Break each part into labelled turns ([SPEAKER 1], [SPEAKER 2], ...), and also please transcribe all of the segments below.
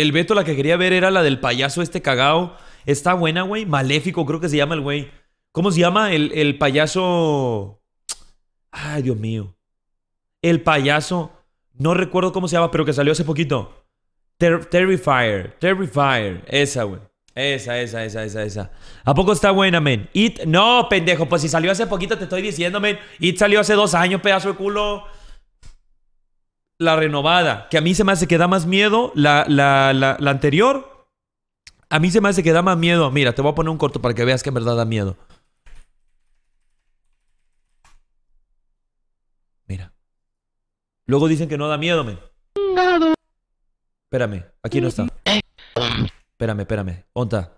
[SPEAKER 1] El Beto, la que quería ver era la del payaso este cagao. Está buena, güey. Maléfico, creo que se llama el güey. ¿Cómo se llama? El, payaso. Ay, Dios mío. El payaso. No recuerdo cómo se llama, pero que salió hace poquito. Terrifier. Terrifier. Esa, güey. Esa, esa, esa, esa, esa. ¿A poco está buena, men? It. No, pendejo. Pues si salió hace poquito, te estoy diciendo, men. It salió hace dos años, pedazo de culo la renovada, que a mí se me hace que da más miedo la, la, anterior. A mí se me hace que da más miedo. Mira, te voy a poner un corto para que veas que en verdad da miedo. Mira. Luego dicen que no da miedo, men. Espérame, aquí no está. Espérame, espérame. onda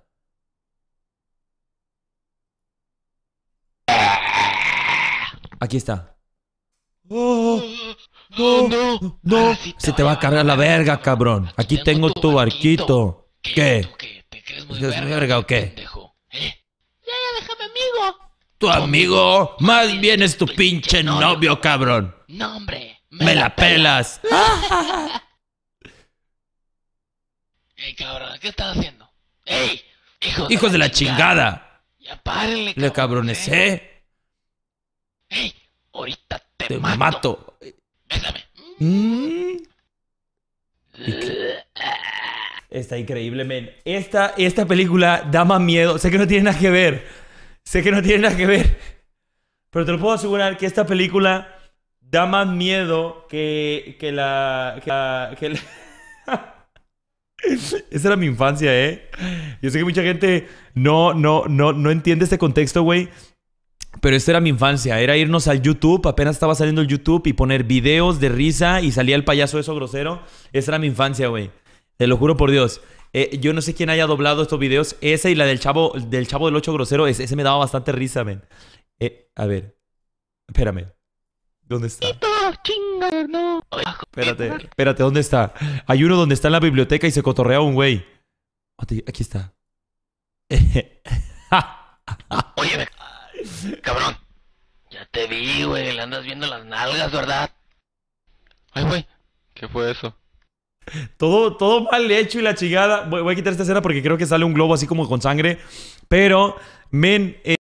[SPEAKER 2] Aquí está. Oh. No, no, no. Se te va a cargar la verga, cabrón. Aquí tengo tu barquito. ¿Qué? ¿Te crees muy verga o qué? ¿Eh? Ya, ya, déjame amigo. Tu amigo, más bien es tu pinche novio, cabrón. No, hombre. Me la pelas. Ey, cabrón, ¿qué estás haciendo? ¡Ey! Hijos, de, la, chingada. Ya párenle, Le cabrones ¿eh? ¡Ey! Ahorita te, te
[SPEAKER 1] mato. Mm. Está increíble, men. Esta, película da más miedo. Sé que no tiene nada que ver. Sé que no tiene nada que ver. Pero te lo puedo asegurar que esta película da más miedo que, que la... Que Esa era mi infancia, ¿eh? Yo sé que mucha gente no, no, no, no entiende este contexto, güey. Pero esta era mi infancia, era irnos al YouTube, apenas estaba saliendo el YouTube y poner videos de risa y salía el payaso eso grosero. Esa era mi infancia, güey. Te lo juro por Dios. Eh, yo no sé quién haya doblado estos videos. Esa y la del chavo del chavo del 8 grosero, ese, me daba bastante risa, men. Eh, a ver. Espérame. ¿Dónde está? Espérate, espérate, ¿dónde está? Hay uno donde está en la biblioteca y se cotorrea un güey. Aquí está. Oye,
[SPEAKER 2] Cabrón. Ya te vi, güey. Le andas viendo las nalgas,
[SPEAKER 1] ¿verdad? Ay, güey. ¿Qué fue eso? Todo, todo mal hecho y la chingada. Voy, a quitar esta escena porque creo que sale un globo así como con sangre. Pero, men. Eh,